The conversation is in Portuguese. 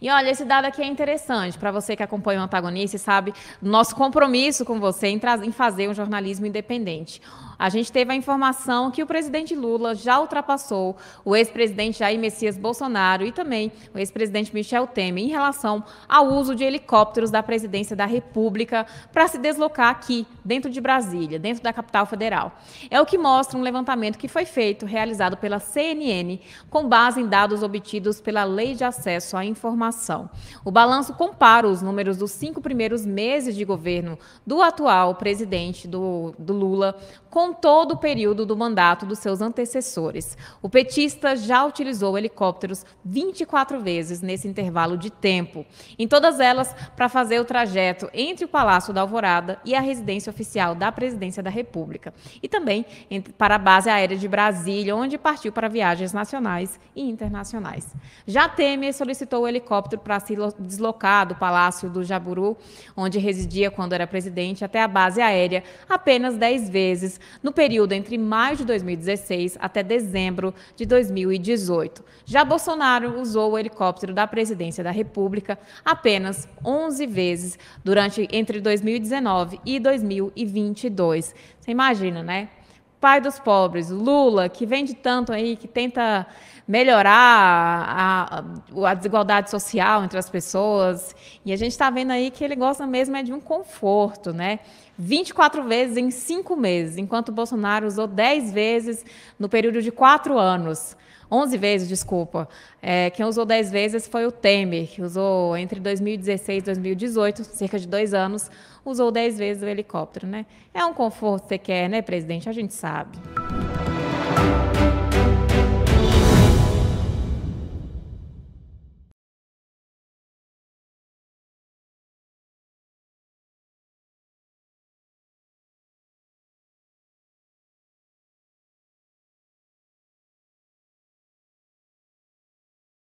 E olha, esse dado aqui é interessante para você que acompanha o antagonista e sabe nosso compromisso com você em, em fazer um jornalismo independente. A gente teve a informação que o presidente Lula já ultrapassou o ex-presidente Jair Messias Bolsonaro e também o ex-presidente Michel Temer em relação ao uso de helicópteros da presidência da República para se deslocar aqui, dentro de Brasília, dentro da capital federal. É o que mostra um levantamento que foi feito, realizado pela CNN, com base em dados obtidos pela Lei de Acesso à Informação. O balanço compara os números dos cinco primeiros meses de governo do atual presidente do, do Lula com com todo o período do mandato dos seus antecessores. O petista já utilizou helicópteros 24 vezes nesse intervalo de tempo, em todas elas para fazer o trajeto entre o Palácio da Alvorada e a residência oficial da Presidência da República, e também para a base aérea de Brasília, onde partiu para viagens nacionais e internacionais. Já Temer solicitou o helicóptero para se deslocar do Palácio do Jaburu, onde residia quando era presidente, até a base aérea apenas 10 vezes no período entre maio de 2016 até dezembro de 2018. Já Bolsonaro usou o helicóptero da presidência da República apenas 11 vezes durante entre 2019 e 2022. Você imagina, né? pai dos pobres, Lula, que vende tanto aí, que tenta melhorar a, a, desigualdade social entre as pessoas. E a gente está vendo aí que ele gosta mesmo é de um conforto, né? 24 vezes em cinco meses, enquanto Bolsonaro usou 10 vezes no período de quatro anos. 11 vezes, desculpa. É, quem usou 10 vezes foi o Temer, que usou entre 2016 e 2018, cerca de dois anos, usou 10 vezes o helicóptero, né? É um conforto que você quer, né, presidente? A gente sabe.